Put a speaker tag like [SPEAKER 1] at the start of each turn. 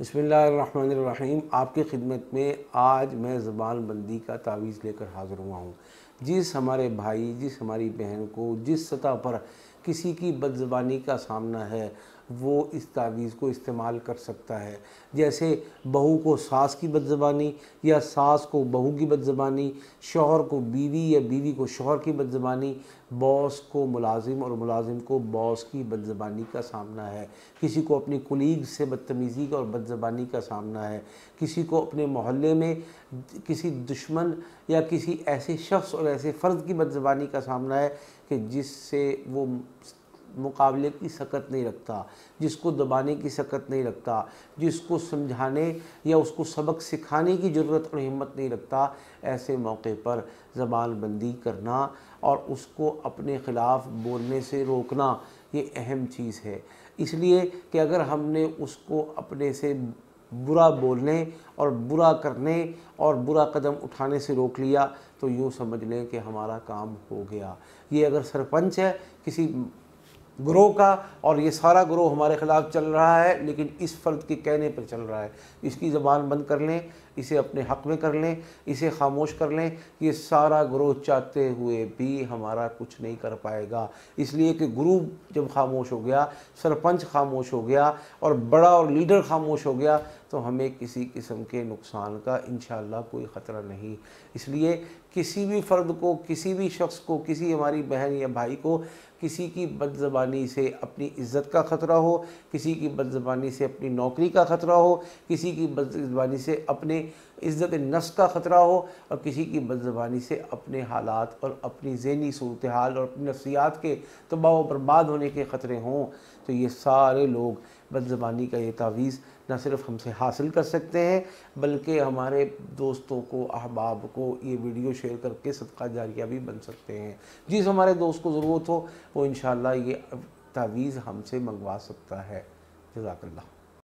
[SPEAKER 1] बसमिल आपकी खिदमत में आज मैं ज़बान बंदी का तावीज़ लेकर हाज़िर हुआ हूँ जिस हमारे भाई जिस हमारी बहन को जिस सतह पर किसी की बदजबानी का सामना है वो इस तावीज़ को इस्तेमाल कर सकता है जैसे बहू को सास की बदजबानी या सास को बहू की बदजबानी शोहर को बीवी या बीवी को शोहर की बदजबानी बॉस को मुलाजिम और मुलाजिम को बॉस की बदजबानी का सामना है किसी को अपनी कुलीग से बदतमीज़ी का और बदजबानी का सामना है किसी को अपने मोहल्ले में किसी दुश्मन या किसी ऐसे शख्स और ऐसे फ़र्द की बदजबानी का सामना है कि जिससे वो मुकाबले की सकत नहीं रखता जिसको दबाने की सकत नहीं रखता जिसको समझाने या उसको सबक सिखाने की ज़रूरत और हिम्मत नहीं रखता ऐसे मौके पर ज़बान बंदी करना और उसको अपने ख़िलाफ़ बोलने से रोकना ये अहम चीज़ है इसलिए कि अगर हमने उसको अपने से बुरा बोलने और बुरा करने और बुरा कदम उठाने से रोक लिया तो यूँ समझ लें कि हमारा काम हो गया ये अगर सरपंच है किसी ग्रोह का और ये सारा ग्रोह हमारे ख़िलाफ़ चल रहा है लेकिन इस फ़र्द के कहने पर चल रहा है इसकी ज़बान बंद कर लें इसे अपने हक़ में कर लें इसे खामोश कर लें ये सारा ग्रोह चाहते हुए भी हमारा कुछ नहीं कर पाएगा इसलिए कि गुरु जब खामोश हो गया सरपंच खामोश हो गया और बड़ा और लीडर खामोश हो गया तो हमें किसी किस्म के नुकसान का इन कोई ख़तरा नहीं इसलिए किसी भी फ़र्द को किसी भी शख्स को किसी हमारी बहन या भाई को किसी की बदजबानी से अपनी इज़्ज़त का ख़तरा हो किसी की बदजबानी से अपनी नौकरी का ख़तरा हो किसी की बदजबानी से अपने इज़्ज़त नस का ख़तरा हो और किसी की बदजबानी से अपने हालात और अपनी जहनी सूरत हाल और अपनी नफसियात के तबाह बर्बाद होने के ख़तरे हों तो ये सारे लोग बदजबानी का ये तावीज़ ना सिर्फ हमसे हासिल कर सकते हैं बल्कि हमारे दोस्तों को अहबाब को ये वीडियो शेयर करके सदका जारिया भी बन सकते हैं जिस हमारे दोस्त को ज़रूरत हो वो इन ये तावीज़ हमसे मंगवा सकता है जजाकल्ला